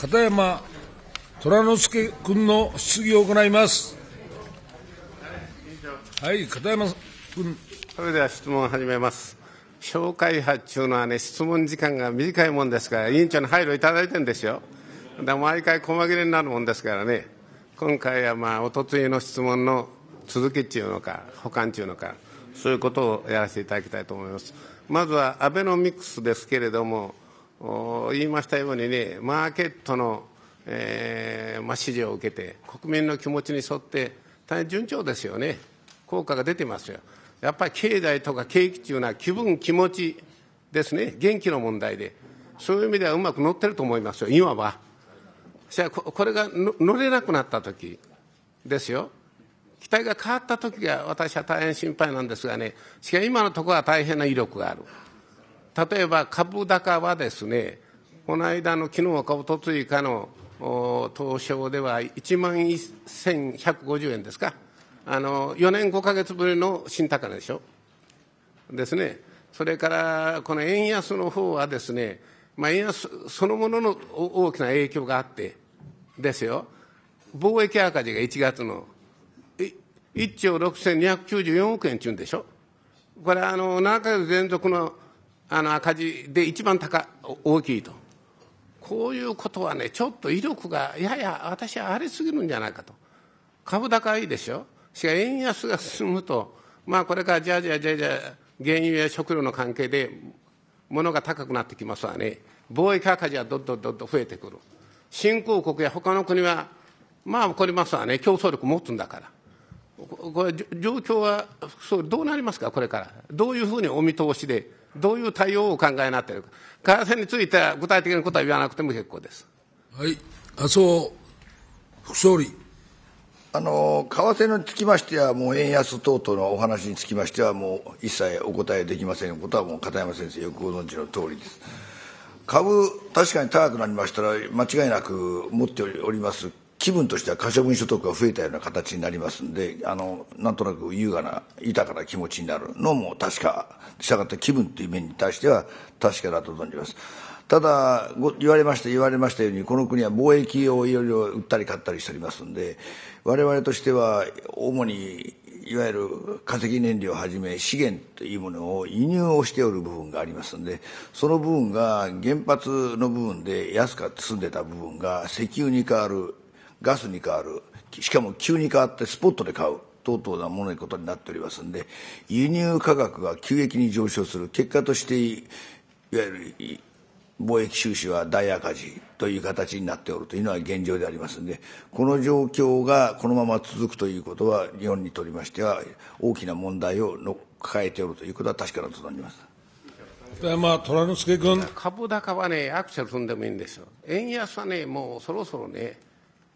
片山虎之助君の質疑を行います。はい、片山君。それでは質問を始めます。紹介発注のはね、質問時間が短いもんですから、委員長に配慮いただいてるんですよ。だ毎回細切れになるもんですからね、今回はまあ、おとついの質問の続きっていうのか、保管っていうのか、そういうことをやらせていただきたいと思います。まずはアベノミクスですけれども、言いましたようにね、マーケットの、えーまあ、指示を受けて、国民の気持ちに沿って、大変順調ですよね、効果が出てますよ。やっぱり経済とか景気というのは気分、気持ちですね、元気の問題で、そういう意味ではうまく乗ってると思いますよ、今は。じゃあこれが乗れなくなった時ですよ。期待が変わった時が私は大変心配なんですがね、しかし今のところは大変な威力がある。例えば株高はですね、この間の昨日かおとついかの東証では1万1150円ですか、あの4年5か月ぶりの新高値でしょ、ですね、それからこの円安の方はですね、まあ、円安そのものの大きな影響があって、ですよ、貿易赤字が1月の1兆6294億円ちゅうんでしょ、これあの、7か月連続のあの赤字で一番高大きいと。こういうことはね、ちょっと威力が、やや私は荒れすぎるんじゃないかと。株高いいでしょ。しか円安が進むと、まあこれからじゃあじゃあじゃあじゃあ、原油や食料の関係で物が高くなってきますわね。貿易赤字はどんどんどんどん増えてくる。新興国や他の国は、まあ起こりますわね。競争力持つんだから。これ状況は総理、どうなりますか、これから、どういうふうにお見通しで、どういう対応をお考えになっているか、為替については具体的なことは言わなくても結構です。はい、麻生副総理あの為替につきましては、もう円安等々のお話につきましては、もう一切お答えできませんことは、もう片山先生、よくご存知の通りです。株、確かに高くなりましたら、間違いなく持っております気分としては可処分所得が増えたような形になりますんであのなんとなく優雅な豊かな気持ちになるのも確かしたがって気分という面に対しては確かだと存じます。ただ言われました言われましたようにこの国は貿易をいろいろ売ったり買ったりしておりますんで我々としては主にいわゆる化石燃料をはじめ資源というものを輸入をしておる部分がありますんでその部分が原発の部分で安く済んでた部分が石油に変わるガスに変わるしかも急に変わってスポットで買う等々なものにことになっておりますんで輸入価格が急激に上昇する結果としていわゆる貿易収支は大赤字という形になっておるというのは現状でありますので、この状況がこのまま続くということは、日本にとりましては大きな問題をの抱えておるということは確かだと存じます。山虎之助君株高はね、アクセル踏んでもいいんですよ。円安はね、もうそろそろね、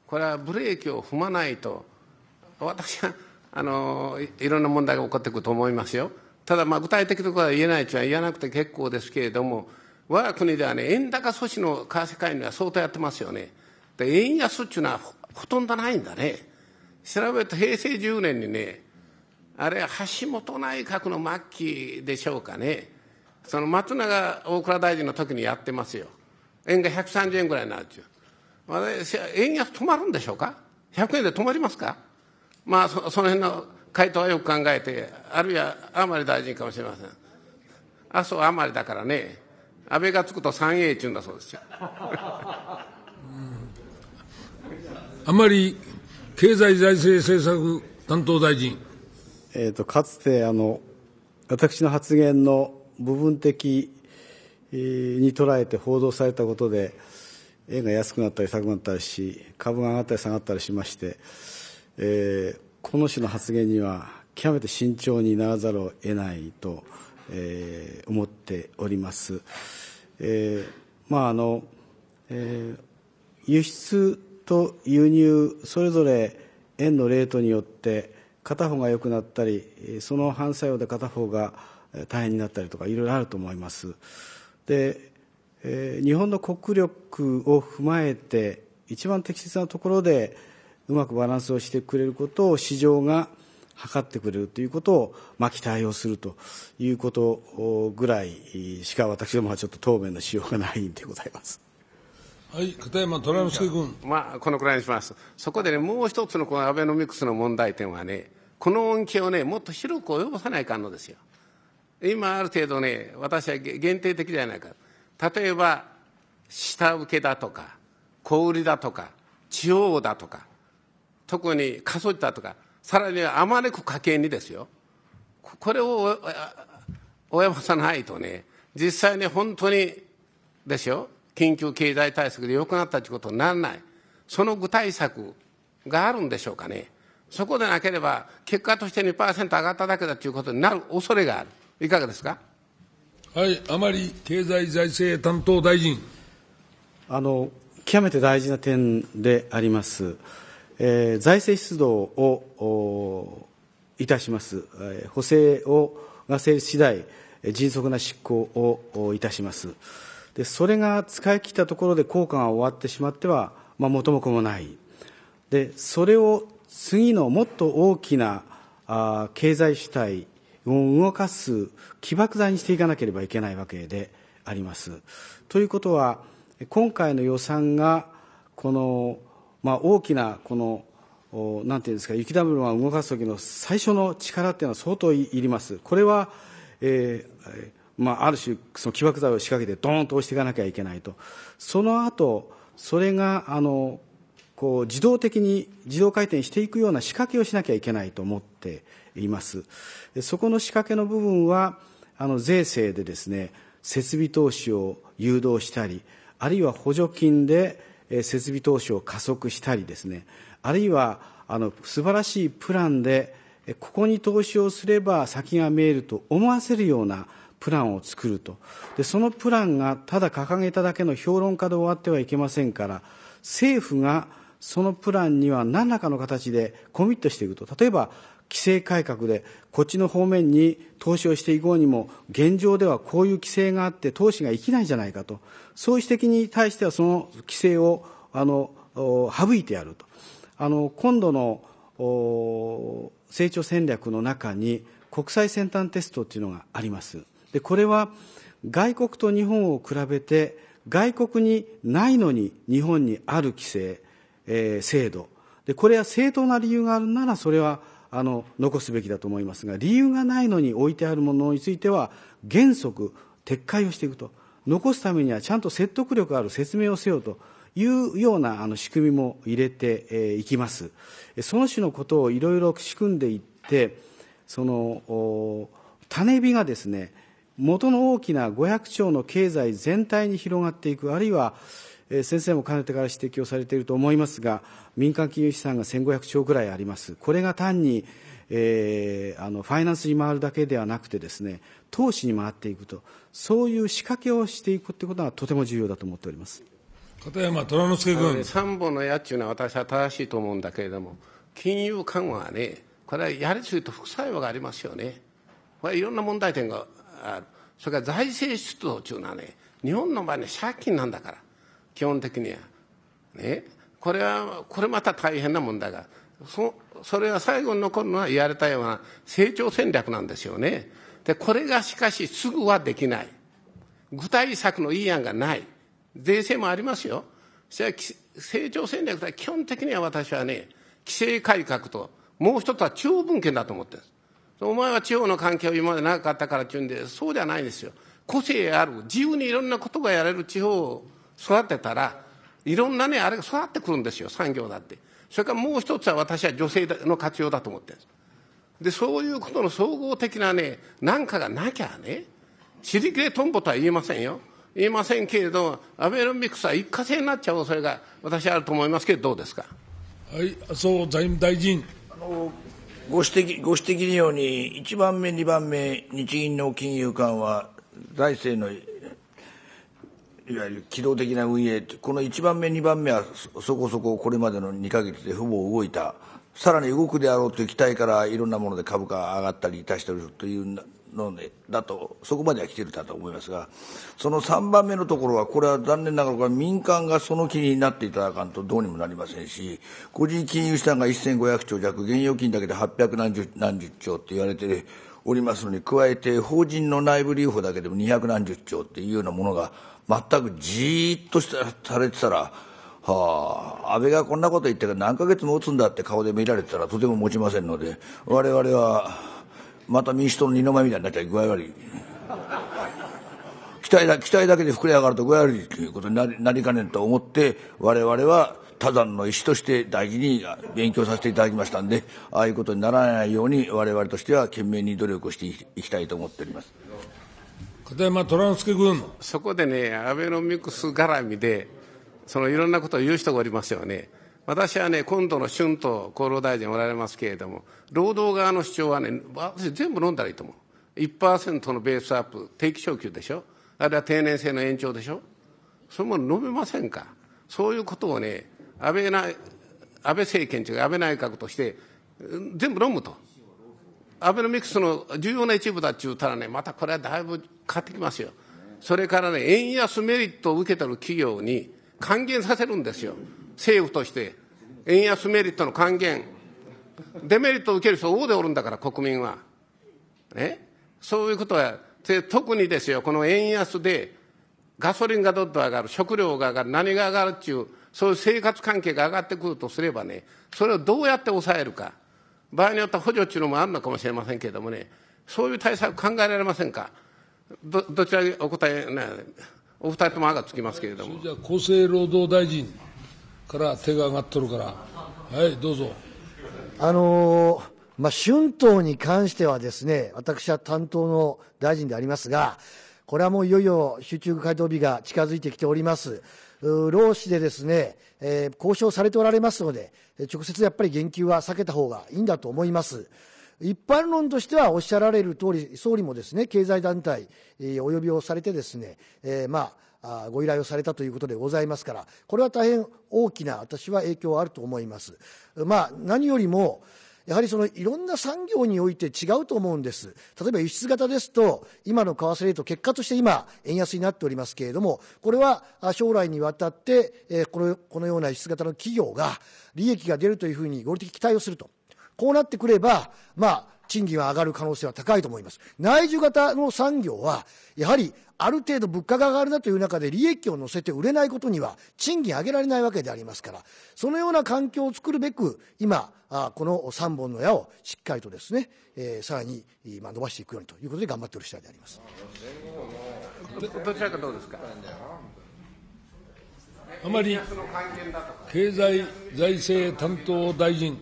これはブレーキを踏まないと私はあのいろんな問題が起こってくると思いますよただまあ具体的なことは言えないとは言わなくて結構ですけれども我が国ではね円高阻止の為替介入は相当やってますよねで円安っていうのはほとんどないんだね調べると平成10年にねあれ橋本内閣の末期でしょうかねその松永大蔵大臣の時にやってますよ円が130円ぐらいになるっていう円安止まるんでしょうか ?100 円で止まりますかまあそ、その辺の回答はよく考えて、あるいは甘利大臣かもしれません。麻生甘利だからね、安倍がつくと 3A って言うんだそうですよ。あまり経済財政政策担当大臣。えーとかつてあの私の発言の部分的に捉えて報道されたことで、円が安くなったり高くなったりし株が上がったり下がったりしまして、えー、この種の発言には極めて慎重にならざるを得ないと、えー、思っております。えー、まああの、えー、輸出と輸入それぞれ円のレートによって片方が良くなったりその反作用で片方が大変になったりとかいろいろあると思います。でえー、日本の国力を踏まえて一番適切なところでうまくバランスをしてくれることを市場が図ってくれるということを、まあ、期待をするということぐらいしか私どもはちょっと答弁のしようがないんでございます。はい、片山虎之助君。まあ、このくらいにします。そこでね、もう一つのこのアベノミクスの問題点はね、この恩恵をね、もっと広く及ぼさないかんのですよ。今ある程度ね、私は限定的じゃないか。例えば下請けだとか小売だとか地方だとか特に過疎地だとかさらにはあまねく家計にですよこれを及ばさないとね実際に本当にですよ緊急経済対策で良くなったということにならないその具体策があるんでしょうかねそこでなければ結果として2%上がっただけだということになる恐れがあるいかがですかはい、甘利経済財政担当大臣。あの極めて大事な点であります、えー、財政出動をいたします、えー、補正をが成立次第、迅速な執行をいたします。でそれが使い切ったところで効果が終わってしまっては、まあ、元も子もない。でそれを次のもっと大きなあ経済主体を動かす起爆剤にしていかなければいけないわけであります。ということは、今回の予算が、この、まあ、大きな、この、なんていうんですか、雪だるまを動かすときの最初の力っていうのは相当いります。これは、えーまあ、ある種、その起爆剤を仕掛けて、どーンと押していかなきゃいけないと。その後、それが、あの、こう自動的に自動回転していくような仕掛けをしなきゃいけないと思っています。そこの仕掛けの部分は、あの税制でですね、設備投資を誘導したり、あるいは補助金で設備投資を加速したりですね、あるいはあの素晴らしいプランで、ここに投資をすれば先が見えると思わせるようなプランを作るとで、そのプランがただ掲げただけの評論家で終わってはいけませんから、政府がそのプランには何らかの形でコミットしていくと、例えば規制改革でこっちの方面に投資をしていこうにも現状ではこういう規制があって投資が生きないんじゃないかとそういう指摘に対してはその規制をあの省いてやるとあの今度の成長戦略の中に国際先端テストというのがありますでこれは外国と日本を比べて外国にないのに日本にある規制、えー、制度でこれは正当な理由があるならそれはあの残すべきだと思いますが理由がないのに置いてあるものについては原則撤回をしていくと残すためにはちゃんと説得力ある説明をせよというようなあの仕組みも入れていきますその種のことをいろいろ仕組んでいってその種火がですね元の大きな500兆の経済全体に広がっていくあるいは先生もかねてから指摘をされていると思いますが、民間金融資産が1500兆ぐらいあります、これが単に、えー、あのファイナンスに回るだけではなくてです、ね、投資に回っていくと、そういう仕掛けをしていくということがとても重要だと思っております片山虎之助君。三本の矢というのは私は正しいと思うんだけれども、金融緩和はね、これはやりすぎると副作用がありますよね。これいろんな問題点がある。それから財政出動というのはね、日本の場合ね、借金なんだから。基本的には。ね、これはこれまた大変な問題がそそれは最後に残るのは言われたような成長戦略なんですよね。でこれがしかしすぐはできない。具体策のいい案がない。税制もありますよ。そゃは成長戦略は基本的には私はね、規制改革と、もう一つは地方分権だと思ってるんです。お前は地方の関係を今までなかったからっていうんで、そうじゃないんですよ。個性ある、自由にいろんなことがやれる地方育てたら、いろんなね、あれが育ってくるんですよ、産業だって。それからもう一つは私は女性の活用だと思ってるんです。で、そういうことの総合的なね、なんかがなきゃね、ちりきれとんぼとは言いませんよ。言いませんけれども、アベノミクスは一過性になっちゃう恐れが私はあると思いますけど、どうですか。はい、麻生財務大臣。あのご指摘ご指摘のように、1番目、2番目、日銀の金融緩和、財政のいわゆる機動的な運営この1番目2番目はそこそここれまでの2か月でほぼ動いたさらに動くであろうという期待からいろんなもので株価が上がったりいたしてるというのね、だと、そこまでは来てるだと思いますが、その3番目のところは、これは残念ながら民間がその気になっていただかんとどうにもなりませんし、個人金融資産が1500兆弱、現預金だけで800何十何十兆って言われて、おりますのに、加えて法人の内部留保だけでも200何十兆っていうようなものが、全くじーっとされてたら、はあ、安倍がこんなこと言ってから何ヶ月も打つんだって顔で見られてたらとても持ちませんので、我々はまた民主党の二の前みたいになっちゃ具合悪い。期待だ期待だけで膨れ上がると具合悪いということになりなりかねんと思って我々は多山の石として大事に勉強させていただきましたんでああいうことにならないように我々としては懸命に努力をしていきたいと思っております片山虎之助君そこでねアベノミクス絡みでそのいろんなことを言う人がおりますよね。私はね、今度の春闘、厚労大臣おられますけれども、労働側の主張はね、私全部飲んだらいいと思う。1%のベースアップ、定期昇給でしょあるいは定年制の延長でしょそうもの飲めませんかそういうことをね、安倍な安倍政権というか安倍内閣として、全部飲むと。アベノミクスの重要な一部だって言ったらね、またこれはだいぶ変わってきますよ。それからね、円安メリットを受けてる企業に還元させるんですよ。政府として、円安メリットの還元、デメリットを受ける人大でおるんだから、国民は。ね、そういうことは、特にですよ、この円安で、ガソリンがどっと上がる、食料が上がる、何が上がるっていう、そういう生活関係が上がってくるとすればね、それをどうやって抑えるか。場合によっては補助っていうのもあるのかもしれませんけれどもね、そういう対策考えられませんか。どどちらお答え、ね、お二人ともあがつきますけれども。じゃあ厚生労働大臣。から手が上がっとるから、はい、どうぞ。あのー、まあ、春闘に関してはですね、私は担当の大臣でありますが、これはもういよいよ集中回答日が近づいてきております。労使でですね、えー、交渉されておられますので、直接やっぱり言及は避けた方がいいんだと思います。一般論としてはおっしゃられる通り、総理もですね、経済団体、えー、お呼びをされてですね、えー、まあ、ご依頼をされたということでございますからこれは大変大きな私は影響はあると思います。まあ、何よりもやはりそのいろんな産業において違うと思うんです。例えば輸出型ですと、今の為替レート、結果として今、円安になっておりますけれども、これは将来にわたって、このこのような輸出型の企業が利益が出るというふうに合理的期待をすると。こうなってくれば、まあ、賃金は上がる可能性は高いと思います。内需型の産業は、やはりある程度物価が上がるなという中で利益を乗せて売れないことには賃金上げられないわけでありますから、そのような環境を作るべく、今、この3本の矢をしっかりとですね、えー、さらに伸ばしていくようにということで頑張っておる次第であります。どちらかどうですかあまり経済財政担当大臣。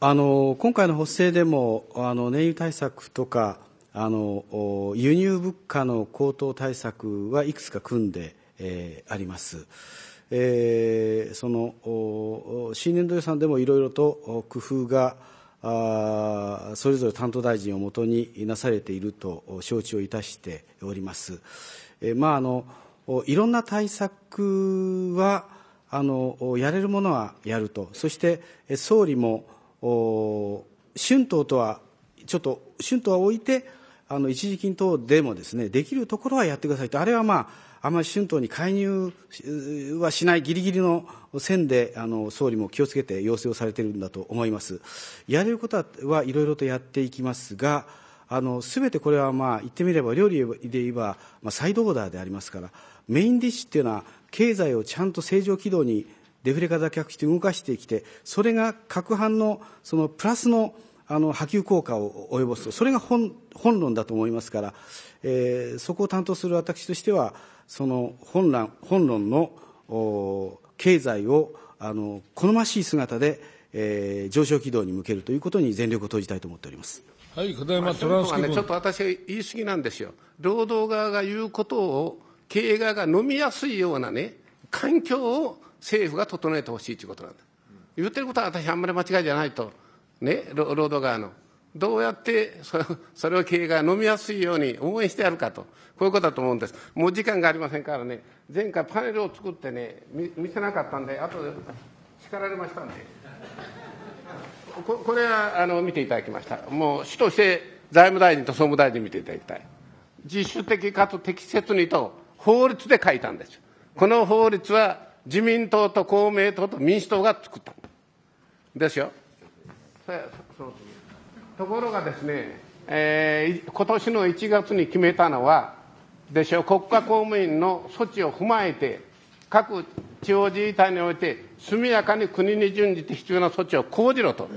あの今回の補正でもあの燃油対策とかあの輸入物価の高騰対策はいくつか組んで、えー、あります。えー、その新年度予算でもいろいろと工夫があそれぞれ担当大臣をもとになされていると承知をいたしております。えー、まああのいろんな対策はあのやれるものはやると、そして総理も春闘とはちょっと春闘は置いてあの一時金等でもですねできるところはやってくださいとあれはまああまり春闘に介入はしないぎりぎりの線であの総理も気をつけて要請をされているんだと思いますやれることはいろいろとやっていきますがあのてこれはまあ言ってみれば料理で言えば、まあ、サイドオーダーでありますからメインディッシュっていうのは経済をちゃんと正常軌道にデフレ型客却し動かしてきて、それが各版のそのプラスのあの波及効果を及ぼすと、それが本本論だと思いますから、えー、そこを担当する私としては、その本論本論のお経済をあの好ましい姿で、えー、上昇軌道に向けるということに全力を投じたいと思っております。はい、片山トランス、ね、ちょっと私言い過ぎなんですよ。労働側が言うことを経営側が飲みやすいようなね環境を政府が整えてほしいということなんだ。言ってることは私あんまり間違いじゃないと。ね、労働側の。どうやってそれを経営が飲みやすいように応援してやるかと、こういうことだと思うんです。もう時間がありませんからね、前回パネルを作ってね、見見せなかったんで、後で叱られましたんで。ここれはあの見ていただきました。もう主として財務大臣と総務大臣見ていただきたい。自主的かつ適切にと法律で書いたんです。この法律は自民党と公明党と民主党が作った。ですよ。ところがですね、えー、今年の1月に決めたのは、でしょ国家公務員の措置を踏まえて、各地方自治体において、速やかに国に準じて必要な措置を講じろと、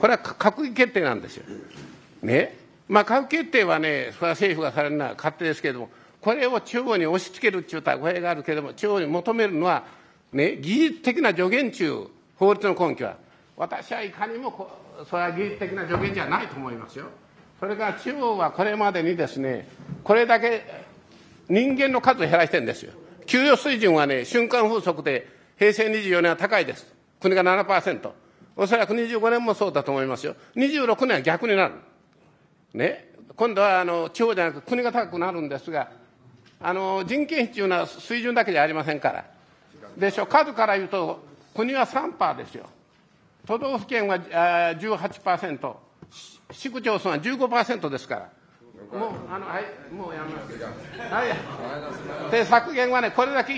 これは閣議決定なんですよ。ね、まあ、閣議決定はね、それは政府がされるのは勝手ですけれども、これを中央に押し付けるっていうたら語があるけれども、中央に求めるのは、ね、技術的な助言中、法律の根拠は、私はいかにもこ、それは技術的な助言じゃないと思いますよ。それから中央はこれまでにですね、これだけ人間の数を減らしてるんですよ。給与水準はね、瞬間風速で平成24年は高いです。国が7%。おそらく25年もそうだと思いますよ。26年は逆になる。ね。今度はあの地方じゃなく国が高くなるんですが、あの人件費というのは水準だけじゃありませんから。でしょ。数から言うと、国は3%ですよ。都道府県は18%、市区町村は15%ですから。もう、あの、はい、もうやめますはい。で、削減はね、これだけ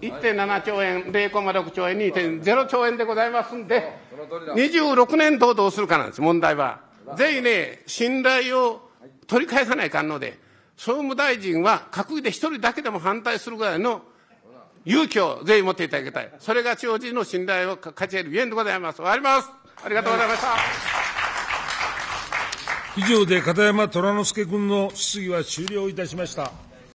1.7兆円、0.6兆円、2.0兆円でございますんで、26年度をどうするかなんです、問題は。ぜひね、信頼を取り返さないかんので、総務大臣は閣議で一人だけでも反対するぐらいの勇気をぜひ持っていただきたい。それが地方人の信頼を勝ち得るゆえんでございます。終わります。ありがとうございました。以上で片山虎之助君の質疑は終了いたしました。